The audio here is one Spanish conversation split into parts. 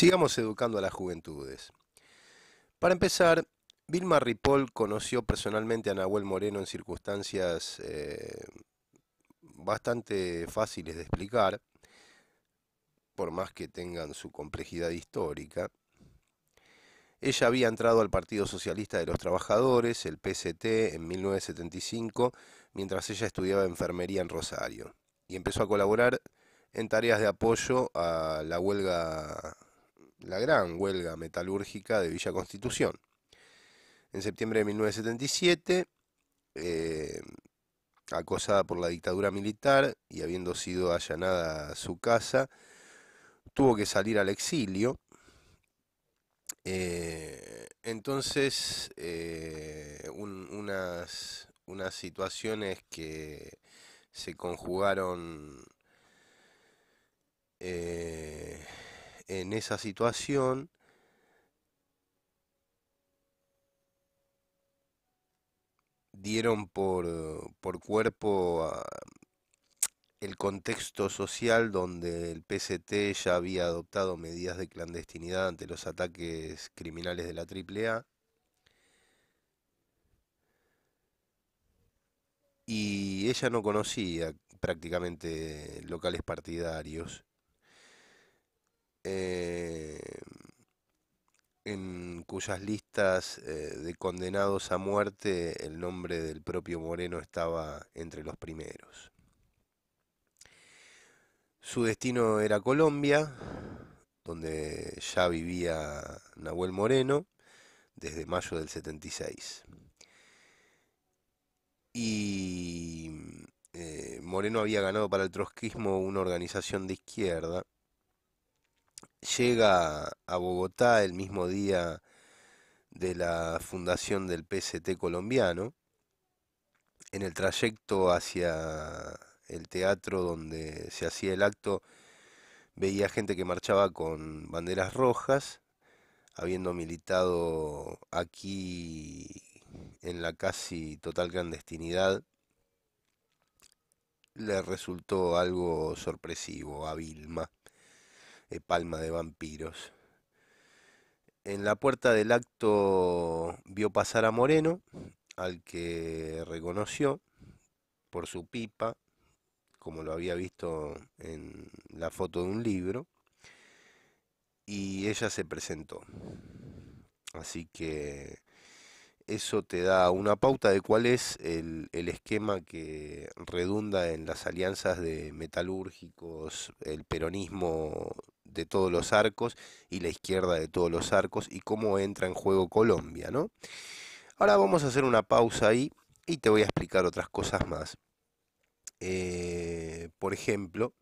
Sigamos educando a las juventudes. Para empezar, Vilma Ripoll conoció personalmente a Nahuel Moreno en circunstancias eh, bastante fáciles de explicar, por más que tengan su complejidad histórica. Ella había entrado al Partido Socialista de los Trabajadores, el PST, en 1975, mientras ella estudiaba enfermería en Rosario, y empezó a colaborar en tareas de apoyo a la huelga la gran huelga metalúrgica de Villa Constitución. En septiembre de 1977, eh, acosada por la dictadura militar y habiendo sido allanada su casa, tuvo que salir al exilio. Eh, entonces, eh, unas, unas situaciones que se conjugaron en esa situación dieron por, cuerpo el contexto social donde el PCT ya había adoptado medidas de clandestinidad ante los ataques criminales de la AAA. Y ella no conocía prácticamente locales partidarios. Eh, en cuyas listas eh, de condenados a muerte el nombre del propio Moreno estaba entre los primeros. Su destino era Colombia, donde ya vivía Nahuel Moreno desde mayo del 76. Y eh, Moreno había ganado para el trotskismo una organización de izquierda llega a Bogotá el mismo día de la fundación del PST colombiano, en el trayecto hacia el teatro donde se hacía el acto, veía gente que marchaba con banderas rojas, habiendo militado aquí en la casi total clandestinidad, le resultó algo sorpresivo a Vilma. Eh, palma de vampiros. En la puerta del acto vio pasar a Moreno, al que reconoció por su pipa, como lo había visto en la foto de un libro, y ella se presentó. Así que eso te da una pauta de cuál es el, esquema que redunda en las alianzas de metalúrgicos, el peronismo de todos los arcos y la izquierda de todos los arcos y cómo entra en juego Colombia, ¿no? Ahora vamos a hacer una pausa ahí y te voy a explicar otras cosas más. Eh, por ejemplo,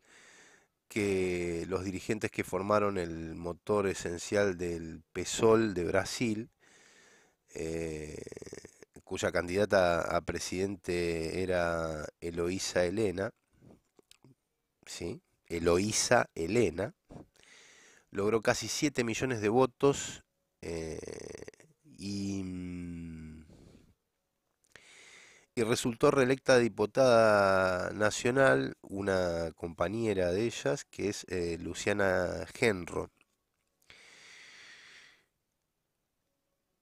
que los dirigentes que formaron el motor esencial del PSOL de Brasil, eh, cuya candidata a presidente era Eloísa Elena ¿sí? Eloísa Elena logró casi 7 millones de votos eh, mm, y, resultó reelecta diputada nacional una compañera de ellas que es eh, Luciana Genro.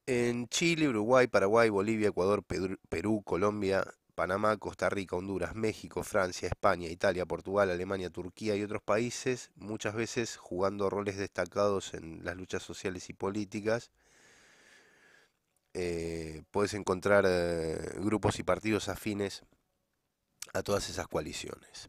En Chile, Uruguay, Paraguay, Bolivia, Ecuador, Perú Colombia, Panamá, Costa Rica, Honduras, México, Francia, España, Italia, Portugal, Alemania, Turquía y otros países, muchas veces jugando roles destacados en las luchas sociales y políticas. Eh, puedes encontrar eh, grupos y partidos afines a todas esas coaliciones.